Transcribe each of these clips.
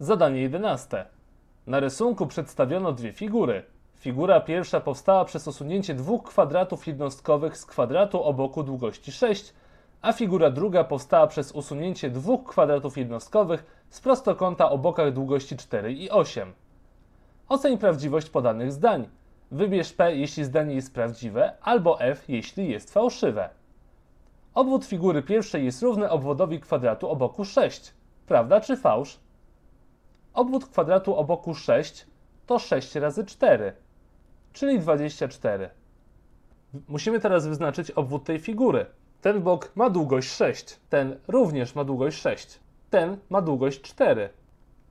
Zadanie 11. Na rysunku przedstawiono dwie figury. Figura pierwsza powstała przez osunięcie dwóch kwadratów jednostkowych z kwadratu o boku długości 6, a figura druga powstała przez usunięcie dwóch kwadratów jednostkowych z prostokąta o bokach długości 4 i 8. Oceń prawdziwość podanych zdań. Wybierz P, jeśli zdanie jest prawdziwe, albo F, jeśli jest fałszywe. Obwód figury pierwszej jest równy obwodowi kwadratu o boku 6. Prawda czy fałsz? Obwód kwadratu o boku 6 to 6 razy 4, czyli 24. Musimy teraz wyznaczyć obwód tej figury. Ten bok ma długość 6, ten również ma długość 6, ten ma długość 4,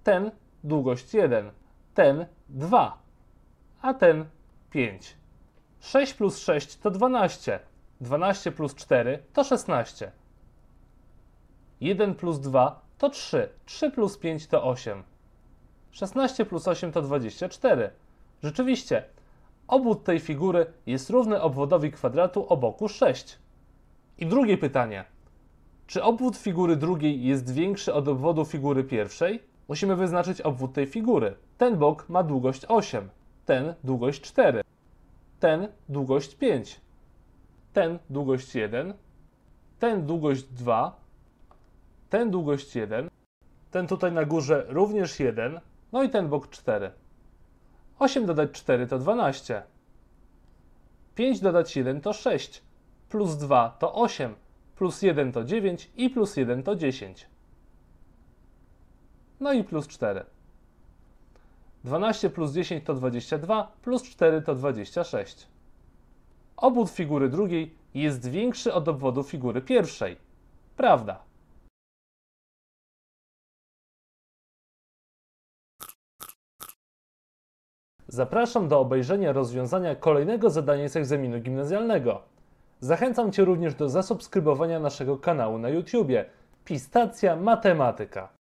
ten długość 1, ten 2, a ten 5. 6 plus 6 to 12. 12 plus 4 to 16. 1 plus 2 to 3. 3 plus 5 to 8. 16 plus 8 to 24. Rzeczywiście, obwód tej figury jest równy obwodowi kwadratu o boku 6. I drugie pytanie. Czy obwód figury drugiej jest większy od obwodu figury pierwszej? Musimy wyznaczyć obwód tej figury. Ten bok ma długość 8 ten długość 4, ten długość 5, ten długość 1, ten długość 2, ten długość 1, ten tutaj na górze również 1, no i ten bok 4. 8 dodać 4 to 12. 5 dodać 1 to 6, plus 2 to 8, plus 1 to 9 i plus 1 to 10. No i plus 4. 12 plus 10 to 22, plus 4 to 26. Obwód figury drugiej jest większy od obwodu figury pierwszej. Prawda. Zapraszam do obejrzenia rozwiązania kolejnego zadania z egzaminu gimnazjalnego. Zachęcam Cię również do zasubskrybowania naszego kanału na YouTube Pistacja Matematyka.